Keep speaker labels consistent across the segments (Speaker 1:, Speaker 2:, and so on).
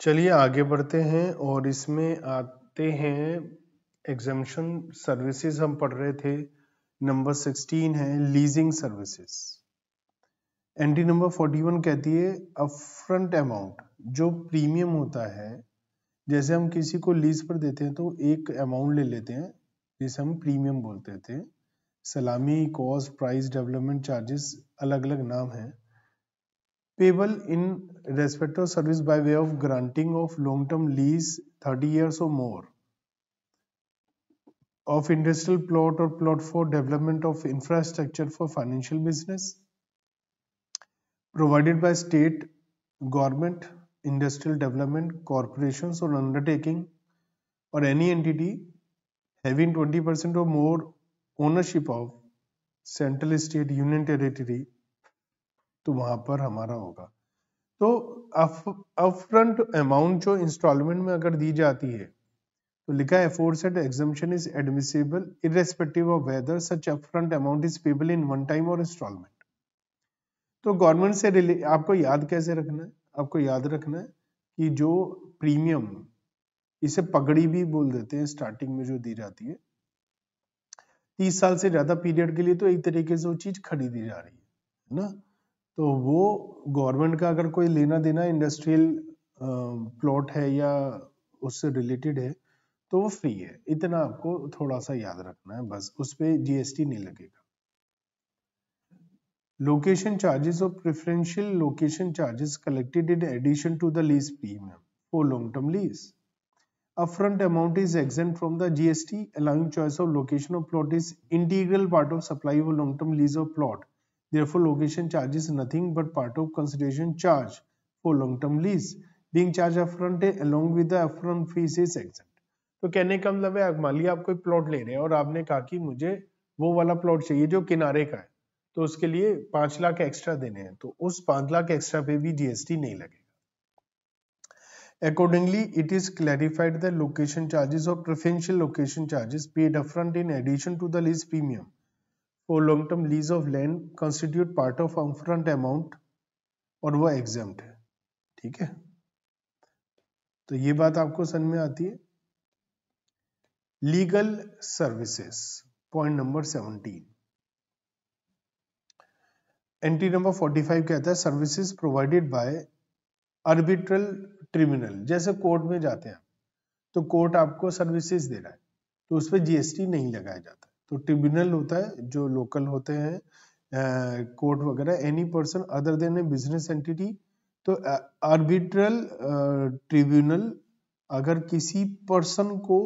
Speaker 1: चलिए आगे बढ़ते हैं और इसमें आते हैं एग्जामेशन सर्विसेज हम पढ़ रहे थे नंबर सिक्सटीन है leasing services entry number forty one कहती है अपफ्रंट अमाउंट जो प्रीमियम होता है जैसे हम किसी को लीज पर देते हैं तो एक अमाउंट ले लेते हैं जिसे हम प्रीमियम बोलते थे सलामी कॉस्ट प्राइस डेवलपमेंट चार्जेस अलग अलग नाम हैं payable in respect of service by way of granting of long term lease 30 years or more of industrial plot or plot for development of infrastructure for financial business provided by state government industrial development corporations or undertaking or any entity having 20% or more ownership of central state union territory तो वहां पर हमारा होगा तो upfront amount जो instalment में अगर दी जाती है तो लिखा है for set exemption is admissible irrespective of whether such upfront amount is payable in one time और इंस्टॉलमेंट तो गवर्नमेंट से रिले आपको याद कैसे रखना है आपको याद रखना है कि जो प्रीमियम इसे पगड़ी भी बोल देते हैं स्टार्टिंग में जो दी जाती है तीस साल से ज्यादा पीरियड के लिए तो एक तरीके से वो चीज खरीदी जा रही है ना तो वो गवर्नमेंट का अगर कोई लेना देना इंडस्ट्रियल प्लॉट है या उससे रिलेटेड है तो वो फ्री है इतना आपको थोड़ा सा याद रखना है बस उस पर जीएसटी नहीं लगेगा लोकेशन चार्जेस और preferential location charges collected in addition to the lease premium for long term lease upfront amount is exempt from the GST allowing choice of location of plot is integral part of supply for long term lease of plot Therefore, location charge is nothing but part of consideration charge for long-term lease being charged upfront along with the upfront fees is exempt. तो कहने का मतलब है मान लिया आप कोई plot ले रहे हैं और आपने कहा कि मुझे वो वाला प्लॉट चाहिए जो किनारे का है तो उसके लिए पांच लाख एक्स्ट्रा देने हैं तो उस पांच लाख एक्स्ट्रा पे भी जीएसटी नहीं लगेगा accordingly it is clarified the location charges और preferential location charges paid upfront in addition to the lease premium और long term lease of land constitute part of front amount और वह एग्जाम है ठीक है तो ये बात आपको समझ में आती है legal services point number seventeen entry number forty five कहता है services provided by arbitral tribunal जैसे कोर्ट में जाते हैं तो कोर्ट आपको सर्विसेज दे रहा है तो उस पर जीएसटी नहीं लगाया जाता तो ट्रिब्यूनल होता है जो लोकल होते हैं कोर्ट वगैरह any person other than a business entity तो आर्बिट्रल ट्रिब्यूनल अगर किसी पर्सन को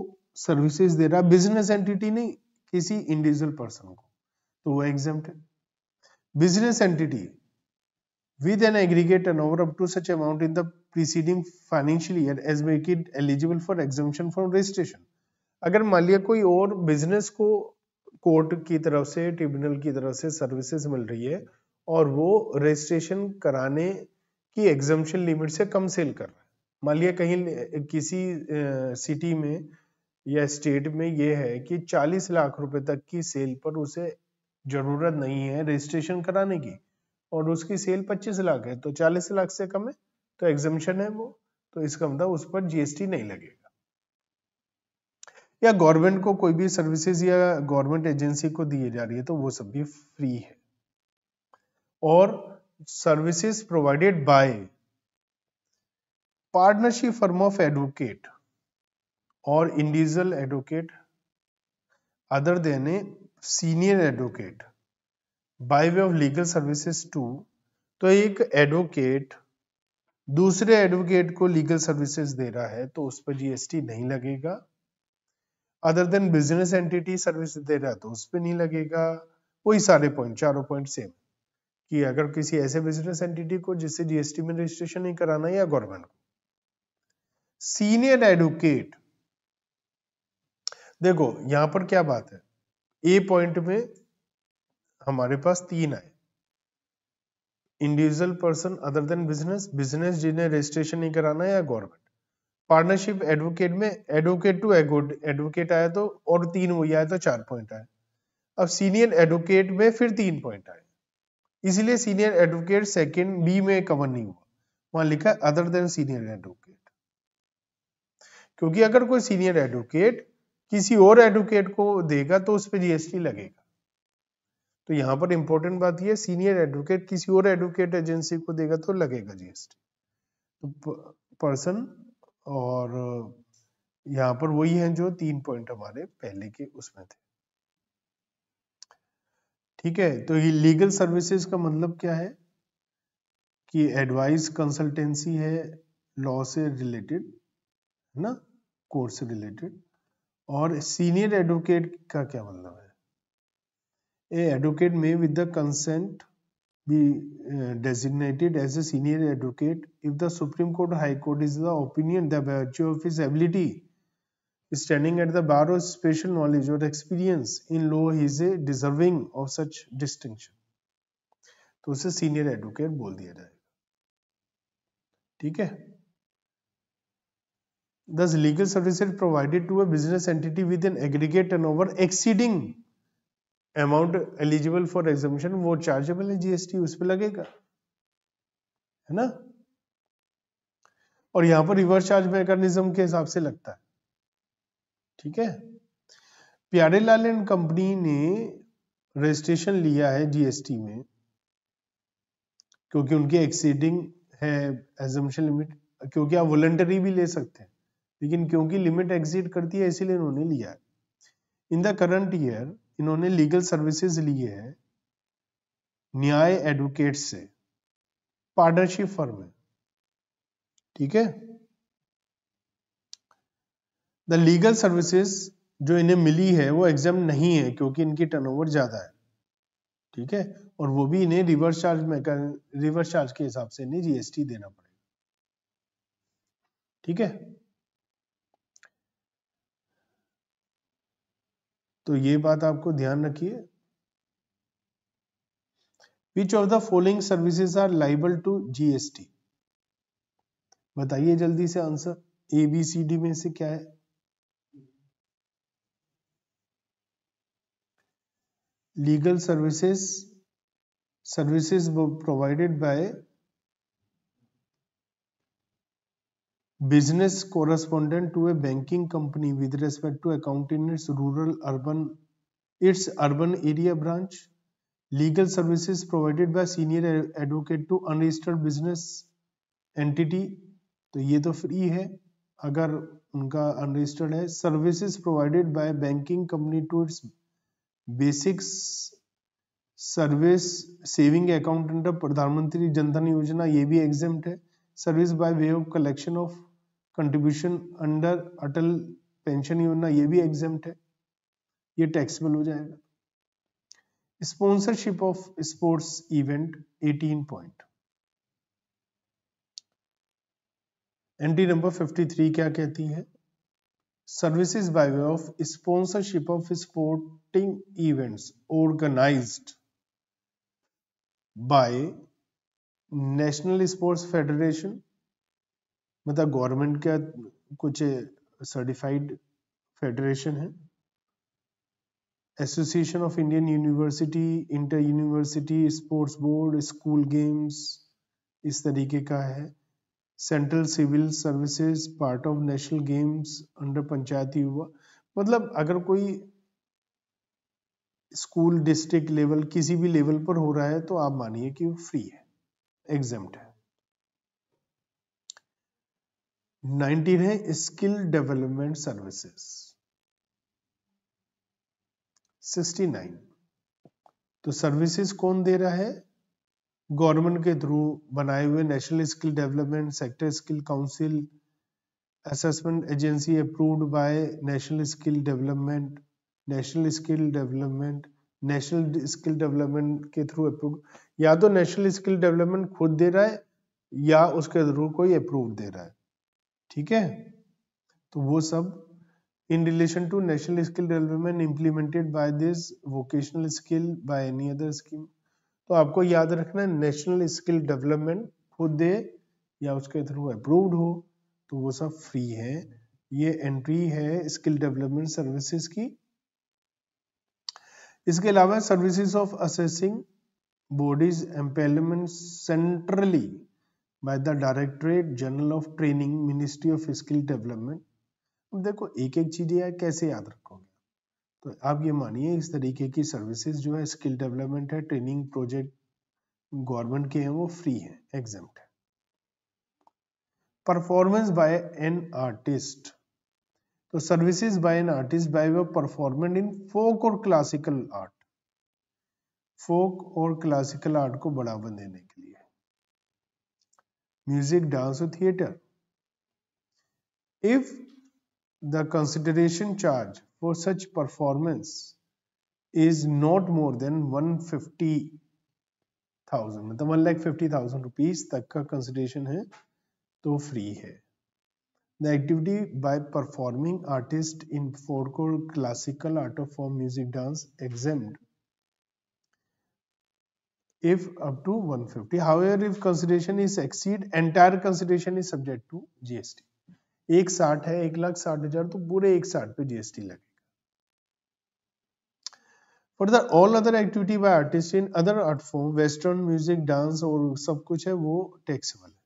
Speaker 1: सर्विसेज दे रहा बिजनेस एंटिटी नहीं किसी इंडिविजुअल पर्सन को तो वो exempt business entity with an aggregate turnover up to such amount in the preceding financial year as make it eligible for exemption from registration अगर मान लिया कोई और बिजनेस को कोर्ट की तरफ से ट्रिब्यूनल की तरफ से सर्विसेज मिल रही है और वो रजिस्ट्रेशन कराने की एग्जामेशन लिमिट से कम सेल कर रहा है मान लिया कहीं किसी सिटी में या स्टेट में ये है कि 40 लाख रुपए तक की सेल पर उसे जरूरत नहीं है रजिस्ट्रेशन कराने की और उसकी सेल 25 लाख है तो 40 लाख से कम है तो एग्जामेशन है वो तो इसका मतलब उस पर जीएसटी नहीं लगेगा या गवर्नमेंट को कोई भी सर्विसेज या गवर्नमेंट एजेंसी को दिए जा रही है तो वो सब भी फ्री है और services provided by partnership firm of advocate और individual advocate other than a senior advocate by way of legal services to तो एक एडवोकेट दूसरे एडवोकेट को लीगल सर्विसेज दे रहा है तो उस पर जीएसटी नहीं लगेगा other than business entity service दे रहा है तो उस पर नहीं लगेगा वही सारे पॉइंट चारों पॉइंट सेम कि अगर किसी ऐसे बिजनेस एंटिटी को जिससे जीएसटी में रजिस्ट्रेशन नहीं कराना या गवर्नमेंट को सीनियर एडवोकेट देखो यहां पर क्या बात है ए पॉइंट में हमारे पास तीन आए individual person other than business business जिन्हें रजिस्ट्रेशन नहीं कराना या गवर्नमेंट पार्टनरशिप एडवोकेट में एडवोकेट टू एडवोकेट आया तो और तीन वही आया तो चार पॉइंट आए अब सीनियर एडवोकेट में फिर तीन पॉइंट आए इसलिए सीनियर एडवोकेट सेकेंड बी में कवर नहीं हुआ वहां लिखा है अदर देन सीनियर एडवोकेट क्योंकि अगर कोई सीनियर एडवोकेट किसी और एडवोकेट को देगा तो उस पर जीएसटी लगेगा तो यहां पर इंपॉर्टेंट बात यह सीनियर एडवोकेट किसी और एडवोकेट एजेंसी को देगा तो लगेगा जीएसटी तो पर्सन और यहाँ पर वही हैं जो तीन पॉइंट हमारे पहले के उसमें थे ठीक है तो ये लीगल सर्विसेज का मतलब क्या है कि एडवाइस कंसल्टेंसी है लॉ से रिलेटेड है ना कोर्स से रिलेटेड और सीनियर एडवोकेट का क्या मतलब है ए एडवोकेट में with the consent be uh, designated as a senior advocate if the Supreme Court High Court is the opinion the virtue of his ability standing at the bar of special knowledge or experience in law he is a deserving of such distinction तो उसे senior advocate bol diya जाएगा theek hai thus legal services provided to a business entity with an aggregate turnover exceeding amount eligible for exemption वो chargeable है GST उस पर लगेगा है ना और यहां पर रिवर्स चार्ज मैकेनिज्म के हिसाब से लगता है ठीक है लाल एंड कंपनी ने रजिस्ट्रेशन लिया है जीएसटी में क्योंकि उनकी एक्सीडिंग है एजम्पन लिमिट क्योंकि आप वॉलंटरी भी ले सकते हैं लेकिन क्योंकि लिमिट एक्सीड करती है इसीलिए उन्होंने लिया है इन द करंट ईयर इन्होंने लीगल सर्विसेज लिए हैं न्याय एडवोकेट से पार्टनरशिप फर्म है ठीक है द लीगल सर्विसेज जो इन्हें मिली है वो एग्जाम नहीं है क्योंकि इनकी टर्नओवर ज्यादा है ठीक है और वो भी इन्हें रिवर्स चार्ज में रिवर्स चार्ज के हिसाब से इन्हें जीएसटी देना पड़ेगा ठीक है तो ये बात आपको ध्यान रखिए which of the following services are liable to GST बताइए जल्दी से answer A B C D में से क्या है legal services services provided by business correspondent to a banking company with respect to account in its rural urban its urban area branch legal services provided by senior advocate to unregistered business entity तो ये तो free है अगर उनका unregistered है services provided by banking company to its basics service saving account under Pradhan Mantri Jan Dhan Yojana ये भी exam है service by way of collection of contribution under Atal pension Yojana ये भी एग्जाम है ये टैक्सेबल हो जाएगा sponsorship of sports event 18 point entry number 53 क्या कहती है services by way of sponsorship of sporting events organised by national sports federation मतलब गवर्नमेंट का कुछ सर्टिफाइड फेडरेशन है association of Indian university inter university sports board school games इस तरीके का है central civil services part of national games under पंचायती हुआ मतलब अगर कोई स्कूल डिस्ट्रिक्ट लेवल किसी भी लेवल पर हो रहा है तो आप मानिए कि वो फ्री है एग्जाम है नाइनटीन है skill development services sixty nine तो सर्विसेज कौन दे रहा है गवर्नमेंट के थ्रू बनाए हुए national skill development sector skill council assessment agency approved by national skill development national skill development national skill development के थ्रू अप्रूव या तो नेशनल स्किल डेवलपमेंट खुद दे रहा है या उसके थ्रू कोई अप्रूव दे रहा है ठीक है तो वो सब in relation to national skill development implemented by this vocational skill by any other scheme तो आपको याद रखना नेशनल स्किल डेवलपमेंट हो दे या उसके थ्रू अप्रूव्ड हो तो वो सब फ्री है ये एंट्री है स्किल डेवलपमेंट सर्विसेज की इसके अलावा services of assessing bodies empanelment centrally by the directorate general of training ministry of skill development अब देखो एक एक चीज़ यार कैसे याद रखोगे तो आप ये मानिए इस तरीके की सर्विसेज जो है स्किल डेवलपमेंट है ट्रेनिंग प्रोजेक्ट गवर्नमेंट के हैं वो फ्री है एग्जाम है परफॉर्मेंस बाय एन आर्टिस्ट तो services by an artist by वो परफॉर्मेंट इन फोक और क्लासिकल आर्ट फोक और क्लासिकल आर्ट को बढ़ावा देने के लिए music, dance or theatre. If the consideration charge for such performance is not more than 150,000 मतलब one lakh fifty thousand rupees तक का कंसिडरेशन है तो फ्री है the activity by performing artist in folk or classical art of form music dance exempted if up to 150 however if consideration is exceed entire consideration is subject to gst एक साठ है एक लाख साठ हजार तो पूरे एक साठ पे जीएसटी लगेगा further all other activity by artist in other art form western music dance और सब कुछ है वो टैक्सेबल है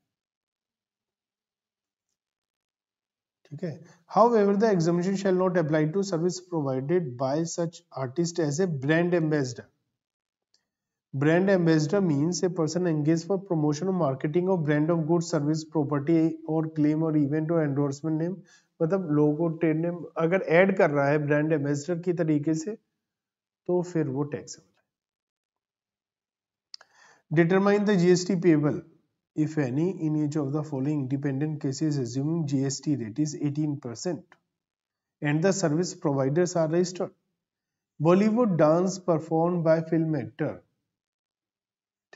Speaker 1: ठीक है however the examination shall not apply to service provided by such artist as a brand ambassador brand ambassador mean a person engage for promotion और marketing of brand of good service property और claim और event और endorsement name मतलब logo trade name अगर ad कर रहा है brand ambassador की तरीके से तो फिर वो tax determine the G S T payable if any in each of the following independent cases assuming GST rate is eighteen percent and the service providers are registered Bollywood dance perform by film actor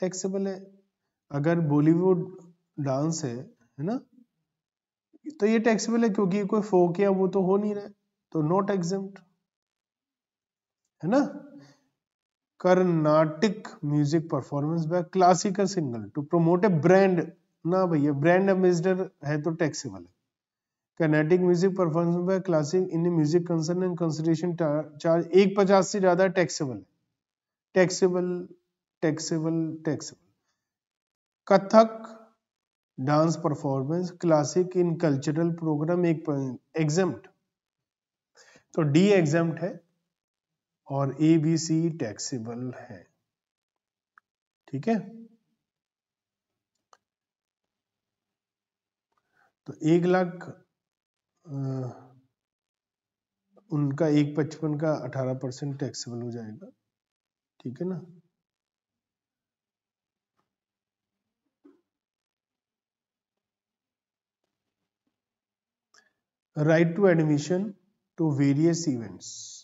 Speaker 1: taxable है अगर Bollywood dance है है ना तो ये taxable है क्योंकि कोई फोक या वो तो हो नहीं रहा तो नॉट एग्जाम है ना Carnatic music performance by classical singer to promote a brand ना भैया ब्रांड एम्बेसडर है तो टैक्सेबल है Carnatic music performance by classic in music concert and consideration charge एक पचास से ज्यादा टैक्सेबल है taxable taxable taxable Kathak dance performance classic in cultural programme एक एग्जाम तो डी एग्जाम है और ए बी सी टैक्सेबल है ठीक है तो एक लाख उनका एक पचपन का अठारह परसेंट टैक्सेबल हो जाएगा ठीक है ना right to admission to various events.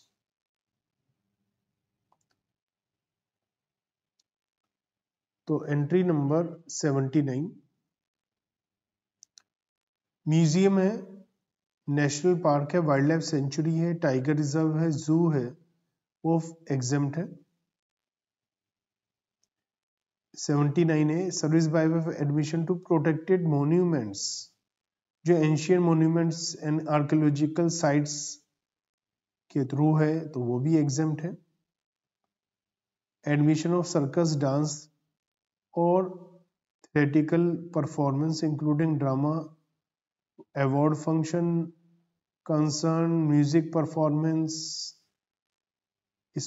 Speaker 1: तो एंट्री नंबर 79 म्यूजियम है नेशनल पार्क है वाइल्ड लाइफ सेंचुरी है टाइगर रिजर्व है जू है वो एग्जाम है 79 है service by of admission to protected monuments जो ancient monuments and archaeological sites के थ्रू है तो वो भी एग्जाम है एडमिशन ऑफ सर्कस डांस और theatrical performance including drama award function concert music performance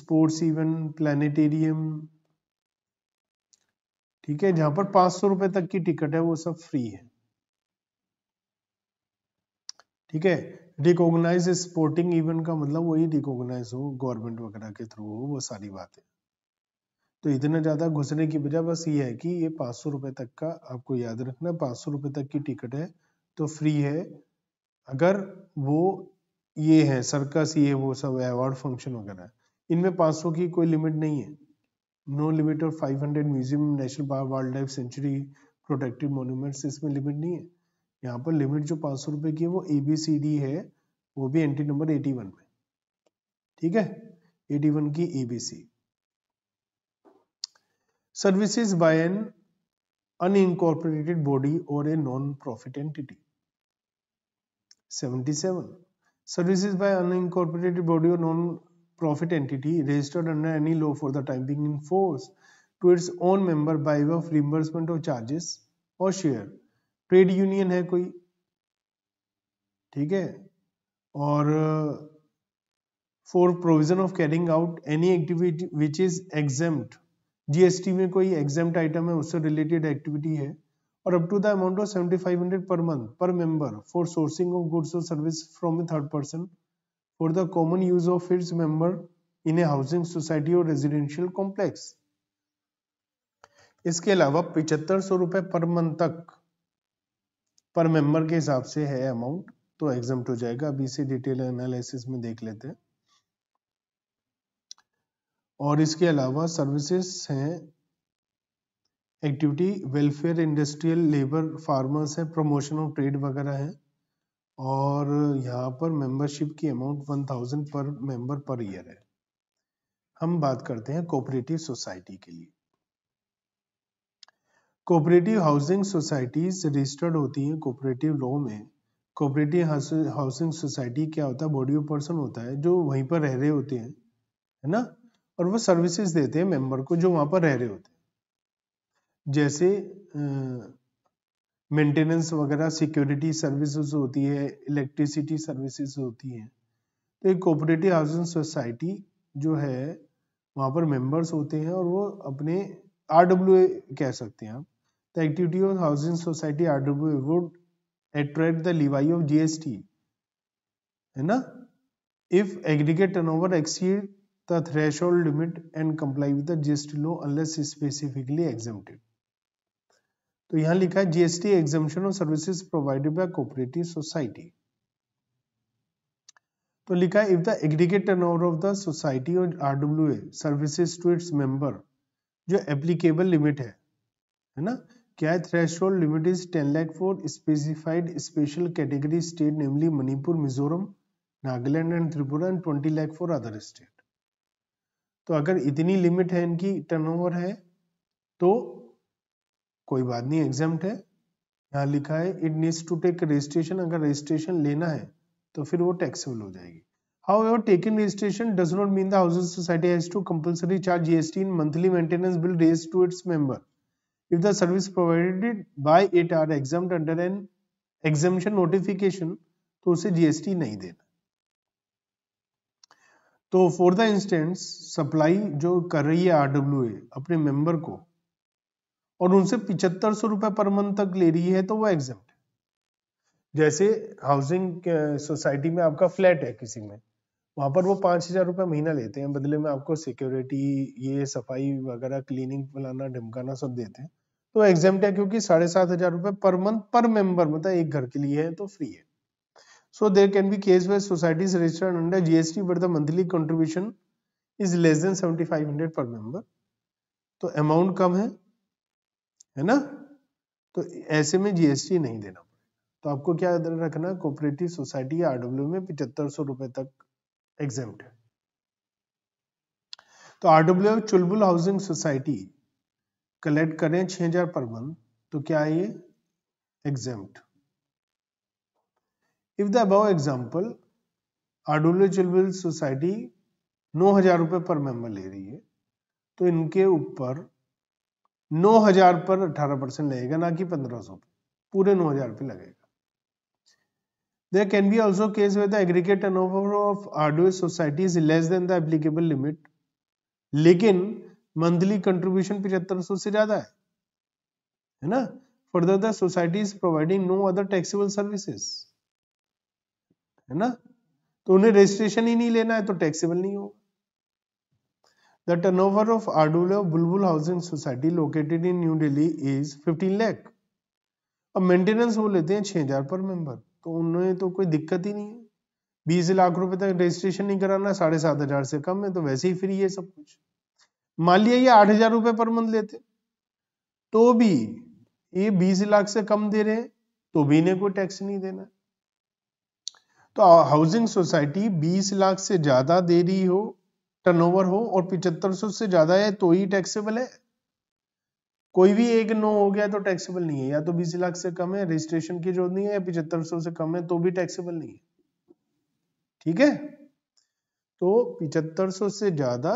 Speaker 1: sports event planetarium ठीक है जहां पर पांच सौ रुपए तक की टिकट है वो सब फ्री है ठीक है रिकॉग्नाइज स्पोर्टिंग इवेंट का मतलब वही रिकॉग्नाइज हो गवर्नमेंट वगैरह के थ्रू हो वो सारी बात है तो इतना ज़्यादा घुसने की बजाय बस ये है कि ये पाँच सौ रुपए तक का आपको याद रखना पाँच सौ रुपए तक की टिकट है तो फ्री है अगर वो ये है सर्कस ये वो सब अवार्ड फंक्शन वगैरह इनमें पाँच सौ की कोई लिमिट नहीं है नो लिमिट और five hundred museum national park wild life sanctuary protected monuments इसमें लिमिट नहीं है यहाँ पर लिमिट जो पाँच सौ रुपये की है वो ए बी सी डी है वो भी एंट्री नंबर एटी वन में ठीक है एटी वन की A B C services by an unincorporated body और a non profit entity seventy seven services by unincorporated body और non profit entity registered under any law for the timing in force to its own member by of reimbursement of charges और share trade union है कोई ठीक है और for provision of carrying out any activity which is exempt GST में कोई exempt item है उससे रिलेटेड एक्टिविटी है और up to the amount of seventy five hundred per month per member for sourcing of goods और service from a third person for the common use of its member in a housing society और residential complex इसके अलावा पिछहत्तर सौ रुपए per month तक पर member के हिसाब से है अमाउंट तो एग्जाम हो जाएगा अभी इसे डिटेल एनालिसिस में देख लेते हैं और इसके अलावा सर्विसेज हैं activity welfare industrial labour farmers है प्रमोशन ऑफ ट्रेड वगैरह है और यहाँ पर मेंबरशिप की amount one thousand per member per year है हम बात करते हैं कोऑपरेटिव सोसाइटी के लिए कोऑपरेटिव हाउसिंग सोसाइटीज रजिस्टर्ड होती हैं कोऑपरेटिव लॉ में कोऑपरेटिव हाउसिंग सोसाइटी क्या होता है बॉडी ऑफ पर्सन होता है जो वहीं पर रह रहे होते हैं है ना और वो सर्विसेज देते हैं मेंबर को जो वहां पर रह रहे होते हैं जैसे मेंटेनेंस वगैरह सिक्योरिटी सर्विसेज होती है इलेक्ट्रिसिटी सर्विसेज होती है तो एक कोऑपरेटिव हाउसिंग सोसाइटी जो है वहाँ पर मेंबर्स होते हैं और वो अपने आर डब्ल्यू कह सकते हैं आप the activity of housing society R W would attract the levy of GST. है ना if aggregate turnover exceed the threshold limit and comply with the GST law unless specifically exempted. तो यहां लिखा है GST exemption of services provided by cooperative society तो लिखा है if the aggregate turnover of the society और RWA services to its member जो applicable limit है है ना क्या threshold limit is ten lakh for specified special category state namely Manipur Mizoram Nagaland and Tripura and twenty lakh for other state तो अगर इतनी लिमिट है इनकी टर्नओवर है तो कोई बात नहीं एग्जाम है यहाँ लिखा है it needs to take registration अगर रजिस्ट्रेशन लेना है तो फिर वो टैक्सेबल हो जाएगी However, taking registration does not mean the housing society has to compulsory charge GST in monthly maintenance bill raised to its member. If the service provided by it are exempt under an exemption notification, तो उसे GST नहीं देना तो for the instance supply जो कर रही है RW अपने मेंबर को और उनसे पिचहत्तर सौ रुपए पर मंथ तक ले रही है तो वो एग्जाम जैसे हाउसिंग सोसाइटी में आपका फ्लैट है किसी में वहाँ पर वो पाँच हजार रुपये महीना लेते हैं बदले में आपको सिक्योरिटी ये सफाई वगैरह क्लीनिंग फलाना ढिमकाना सब देते हैं तो एग्जाम है क्योंकि साढ़े सात हजार रुपये पर मंथ पर मेंबर मतलब एक घर के लिए है तो फ्री है so there so there can be case where societies registered but the monthly the is less than seventy five hundred per member तो अमाउंट कम है है ना तो ऐसे में जीएसटी नहीं देना तो आपको क्या रखना कोऑपरेटिव सोसाइटी या आरडब्ल्यू में पिछहत्तर सौ रुपए तक एग्जेम्प्ट तो RW Chulbul housing society collect करें छह हजार पर मंथ तो क्या ये एग्जेम्ड इफ द अब एग्जाम्पल आरडब्ल्यू चुलबुल सोसाइटी नौ हजार रुपए पर मेंबर ले रही है तो इनके ऊपर नौ हजार पर अठारह परसेंट लगेगा ना कि पंद्रह सौ पूरे नौ हजार रुपये लगेगा There can be also case where the aggregate turnover of RDO society is less than the applicable limit, लेकिन मंथली कंट्रीब्यूशन पिछहत्तर सौ से ज्यादा है है ना further the society is providing no other taxable services है ना तो उन्हें रजिस्ट्रेशन ही नहीं लेना है तो टैक्सेबल नहीं होगा द टर्नओवर ऑफ आर्डुलो Bulbul housing society located in New Delhi is 15 lakh और मेंटेनेंस वो लेते हैं 6000 पर मेंबर तो उन्हें तो कोई दिक्कत ही नहीं है बीस लाख रुपए तक रजिस्ट्रेशन नहीं कराना साढ़े सात हजार से कम है तो वैसे ही फ्री है सब कुछ मान लिया ये आठ हजार रुपए पर मंथ लेते तो भी ये बीस लाख से कम दे रहे हैं तो भी इन्हें कोई टैक्स नहीं देना तो हाउसिंग सोसाइटी 20 लाख से ज्यादा दे रही हो टर्नओवर हो और पिछहत्तर सौ से ज्यादा है तो ही टैक्सेबल है कोई भी एक नो हो गया तो टैक्सेबल नहीं है या तो बीस लाख से कम है रजिस्ट्रेशन की जरूरत नहीं है या पिछहत्तर सौ से कम है तो भी टैक्सेबल नहीं है ठीक है तो पिछहत्तर सौ से ज्यादा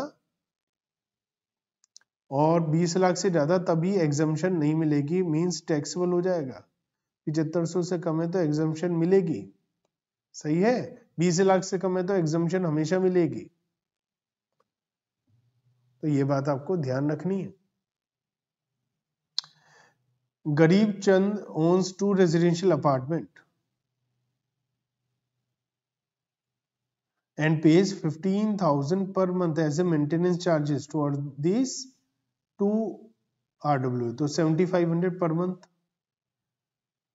Speaker 1: और बीस लाख से ज्यादा तभी एग्जामेशन नहीं मिलेगी मींस टैक्सेबल हो जाएगा पिछहत्तर सौ से कम है तो एग्जामेशन मिलेगी सही है बीस लाख से कम है तो एग्जामेशन हमेशा मिलेगी तो ये बात आपको ध्यान रखनी है Garib Chand owns two residential apartment and pays fifteen thousand per month as a maintenance charges toward this to RW तो seventy five hundred per month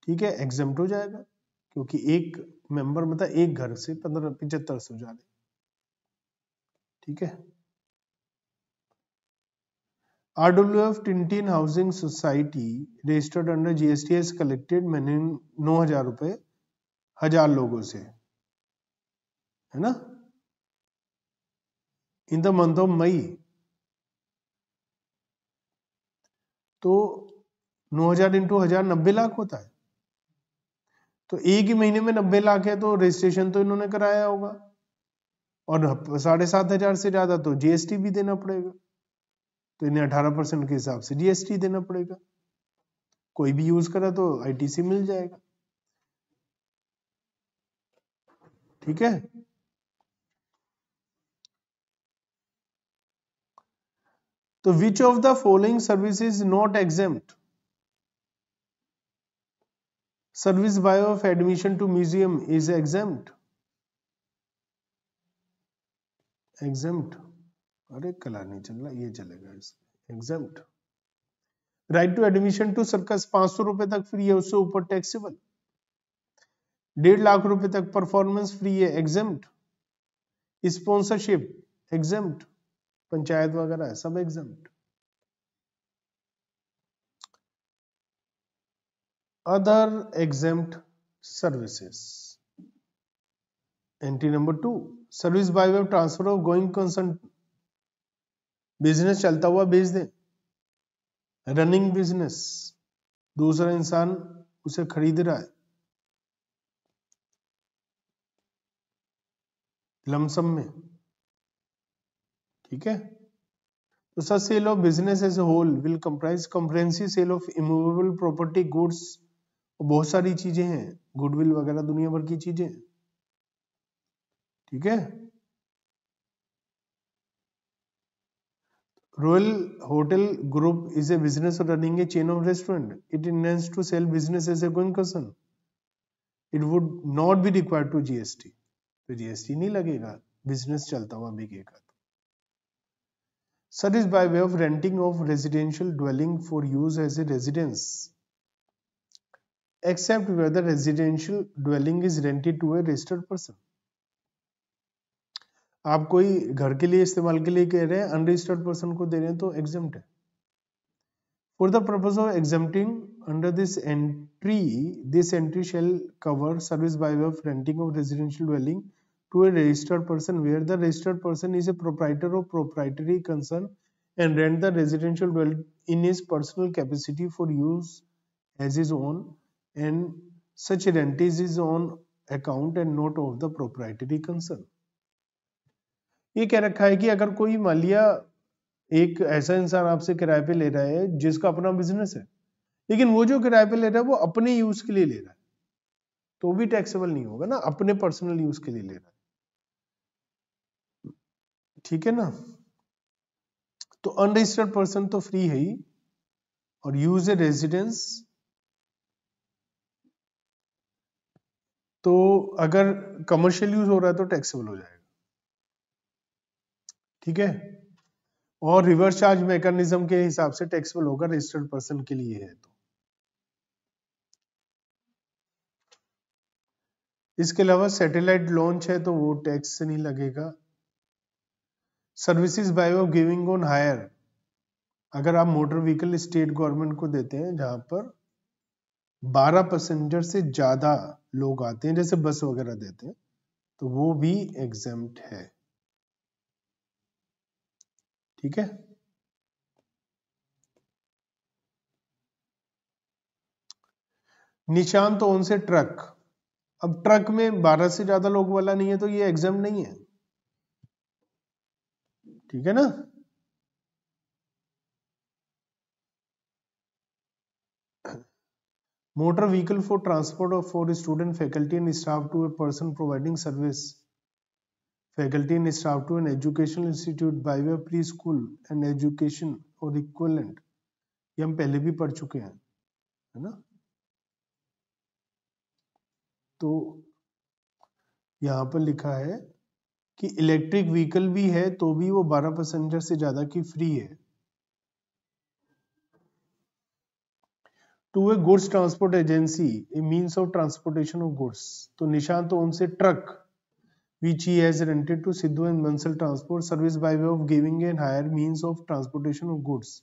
Speaker 1: ठीक है एग्जाम हो जाएगा क्योंकि एक मेंबर मतलब एक घर से पंद्रह पिछहत्तर सौ जा ठीक है RWF Tintin housing society registered under GST as collected मैंने नौ हजार रुपए हजार लोगों से है ना in the month of May तो नौ हजार इंटू हजार नब्बे लाख होता है तो एक ही महीने में नब्बे लाख है तो रजिस्ट्रेशन तो इन्होंने कराया होगा और साढ़े सात हजार से ज्यादा तो जीएसटी भी देना पड़ेगा तो इन्हें अठारह परसेंट के हिसाब से जीएसटी देना पड़ेगा कोई भी यूज करा तो आईटीसी मिल जाएगा ठीक है तो which of the following service is not exam service by of admission to museum is exam exam अरे कला नहीं चल रहा ये चलेगा इसमें right to admission to circus पांच सौ रुपए तक फ्री है उससे ऊपर टैक्सेबल डेढ़ लाख रुपए तक परफॉर्मेंस फ्री है एग्जाम स्पॉन्सरशिप एग्जाम पंचायत वगैरह है सब exam other exam services entry number two service by way transfer of going concern business चलता हुआ बेच दे रनिंग बिजनेस दूसरा इंसान उसे खरीद रहा है लमसम में ठीक है तो sir sale of business as a whole will comprise comprehensive sale of immovable property goods बहुत सारी चीजें हैं गुडविल वगैरह दुनिया भर की चीजें ठीक है Royal Hotel Group is a business running a chain of restaurant. It intends to sell business as a going concern. It would not be required to GST. तो GST नहीं लगेगा बिजनेस चलता हुआ बिकेगा तो sir is by way of renting of residential dwelling for use as a residence except where the residential dwelling is rented to a registered person आप कोई घर के लिए इस्तेमाल के लिए कह रहे हैं अनरजिस्टर्ड पर्सन को दे रहे हैं तो exempt for the purpose of exempting under this entry this entry shall cover service by way of renting of residential dwelling to a registered person where the registered person is a proprietor of proprietary concern and rent the residential in is personal capacity for use as is own and such rent is is on account and not of the proprietary concern ये कह रखा है कि अगर कोई मान लिया एक ऐसा इंसान आपसे किराए पे ले रहा है जिसका अपना बिजनेस है लेकिन वो जो किराए पे ले रहा है वो अपने यूज के लिए ले रहा है तो भी टैक्सेबल नहीं होगा ना अपने पर्सनल यूज के लिए ले रहा है ठीक है ना तो अनरजिस्टर्ड पर्सन तो फ्री है ही और यूज ए रेजिडेंस तो अगर कमर्शियल यूज हो रहा है तो टैक्सेबल हो जाएगा ठीक है और रिवर्स चार्ज मैकेनिज्म के हिसाब से टैक्सेबल होगा रजिस्टर्ड पर्सन के लिए है तो इसके अलावा सैटेलाइट लॉन्च है तो वो टैक्स से नहीं लगेगा services by of giving on hire अगर आप मोटर व्हीकल स्टेट गवर्नमेंट को देते हैं जहां पर 12 पैसेंजर से ज्यादा लोग आते हैं जैसे बस वगैरह देते हैं तो वो भी एग्जेम्प्ट है ठीक है निशान तो उनसे ट्रक अब ट्रक में बारह से ज्यादा लोग वाला नहीं है तो ये एग्जाम नहीं है ठीक है ना motor vehicle for transport of for student faculty and staff to a person providing service Faculty in an Educational Institute by way pre school and education or equivalent ये हम पहले भी पढ़ चुके हैं है ना तो यहाँ पर लिखा है कि इलेक्ट्रिक व्हीकल भी है तो भी वो 12 पैसेंजर से ज्यादा की फ्री है to a goods transport agency a means of transportation of goods तो निशान तो उनसे truck which he has rented to Sidhu and Mansal Transport Service by way of giving and hire means of transportation of goods.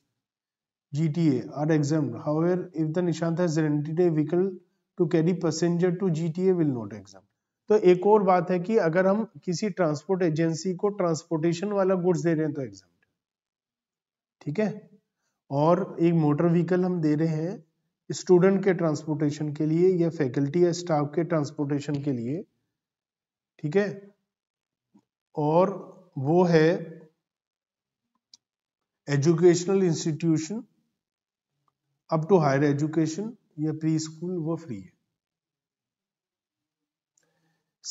Speaker 1: GTA are exempt. However, if the Nishant has rented a vehicle to carry passenger to GTA will not exempt. तो एक और बात है कि अगर हम किसी transport agency को ट्रांसपोर्टेशन वाला गुड्स दे रहे हैं तो एग्जाम ठीक है और एक मोटर व्हीकल हम दे रहे हैं स्टूडेंट के ट्रांसपोर्टेशन के लिए या फैकल्टी या स्टाफ के ट्रांसपोर्टेशन के लिए ठीक है और वो है educational institution up to higher education या प्री स्कूल वो फ्री है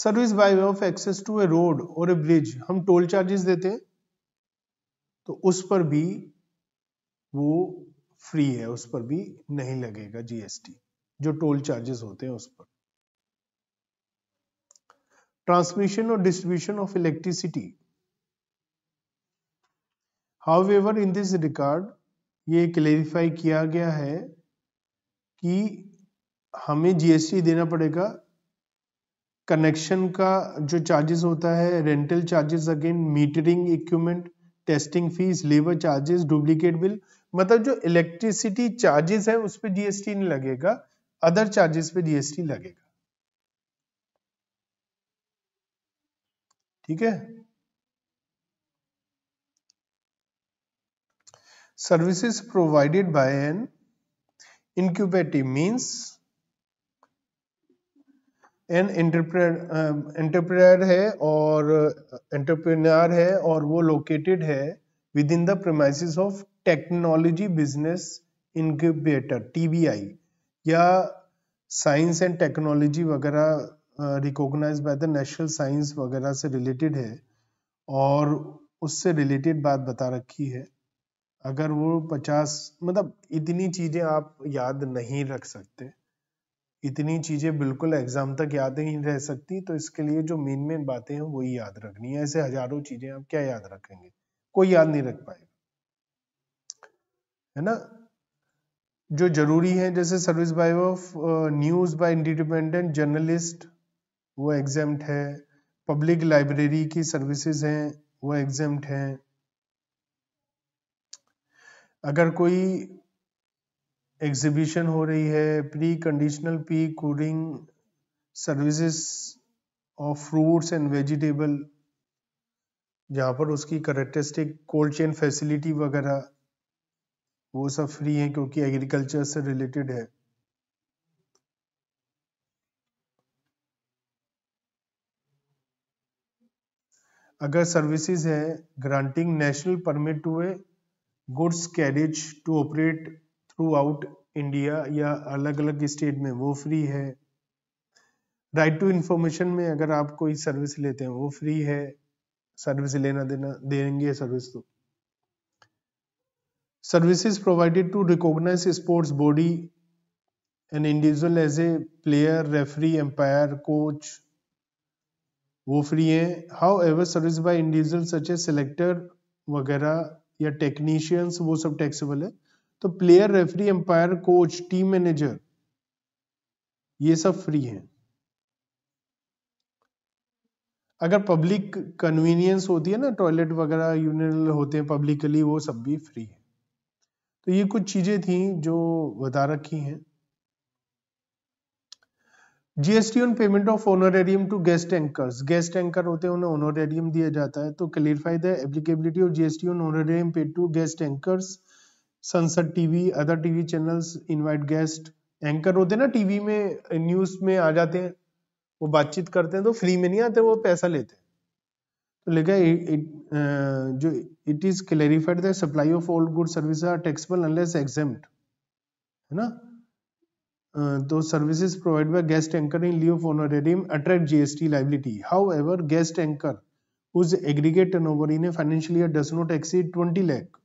Speaker 1: service by way of access to a road और ए ब्रिज हम टोल चार्जेस देते हैं तो उस पर भी वो फ्री है उस पर भी नहीं लगेगा जीएसटी जो टोल चार्जेस होते हैं उस पर transmission or distribution of electricity. However, in this regard ये क्लेरिफाई किया गया है कि हमें जीएसटी देना पड़ेगा कनेक्शन का जो चार्जेस होता है rental charges again metering equipment testing fees labour charges duplicate bill मतलब जो इलेक्ट्रिसिटी चार्जेस है उस पर जीएसटी नहीं लगेगा अदर चार्जेस पे जीएसटी लगेगा ठीक है services provided by an incubatee means an entrepreneur है और एंटरप्रेनर uh, है और वो लोकेटेड है within the premise of technology business incubator TBI या साइंस एंड टेक्नोलॉजी वगैरह recognise by the national science वगैरह से रिलेटेड है और उससे रिलेटेड बात बता रखी है अगर वो पचास मतलब इतनी चीज़ें आप याद नहीं रख सकते इतनी चीज़ें बिल्कुल एग्ज़ाम तक याद नहीं रह सकती तो इसके लिए जो मेन मेन बातें हैं वही याद रखनी है ऐसे हज़ारों चीज़ें आप क्या याद रखेंगे कोई याद नहीं रख पाएगा है ना जो ज़रूरी है जैसे service by of news by independent journalist वो एग्जाम है पब्लिक लाइब्रेरी की सर्विसेज हैं वो एग्जाम हैं अगर कोई एग्जिबिशन हो रही है pre conditional P cooling services of fruits and vegetable जहाँ पर उसकी करेक्टरिस्टिक कोल्ड चेन फैसिलिटी वगैरह वो सब फ्री हैं क्योंकि एग्रीकल्चर से रिलेटेड है सर्विसेज है granting national permit to a goods carriage to operate throughout India या अलग अलग स्टेट में वो फ्री है राइट टू इंफॉर्मेशन में अगर आप कोई सर्विस लेते हैं वो फ्री है सर्विस लेना देना देंगे सर्विस तो services provided to recognise sports body an individual as a player referee umpire coach वो फ्री हैं however service by individual such a selector वगैरह या टेक्नीशियंस वो सब टैक्सेबल है तो player referee umpire coach team manager ये सब फ्री हैं अगर पब्लिक कन्वीनियंस होती है ना टॉयलेट वगैरह यूनियन होते हैं पब्लिकली वो सब भी फ्री है तो ये कुछ चीज़ें थी जो बता रखी हैं GST on payment of honorarium to guest anchor guest anchor होते हैं उन्हें ऑनोरेडियम दिया जाता है तो clarify the applicability of GST on honorarium paid to guest anchor Sansad TV other TV channels invite guest anchor होते हैं ना टीवी में न्यूज में आ जाते हैं वो बातचीत करते हैं तो फ्री में नहीं आते वो पैसा लेते हैं तो लिखा uh, जो it is clarified the supply of all good service are taxable unless exempt है ना तो services provide by guest anchor in lieu of honorarium attract GST liability however guest anchor whose aggregate turn in a financial year does not exceed twenty lakh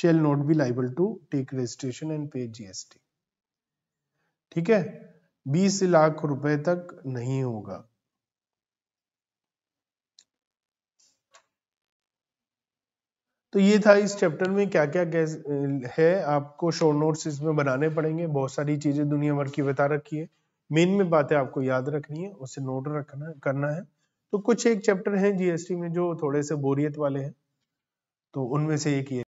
Speaker 1: shall not be liable to take registration and pay GST ठीक है बीस लाख रुपए तक नहीं होगा तो ये था इस चैप्टर में क्या क्या है आपको शो नोट्स इसमें बनाने पड़ेंगे बहुत सारी चीजें दुनिया भर की बता रखी है मेन में बातें आपको याद रखनी है उसे नोट रखना करना है तो कुछ एक चैप्टर हैं जीएसटी में जो थोड़े से बोरियत वाले हैं तो उनमें से एक ये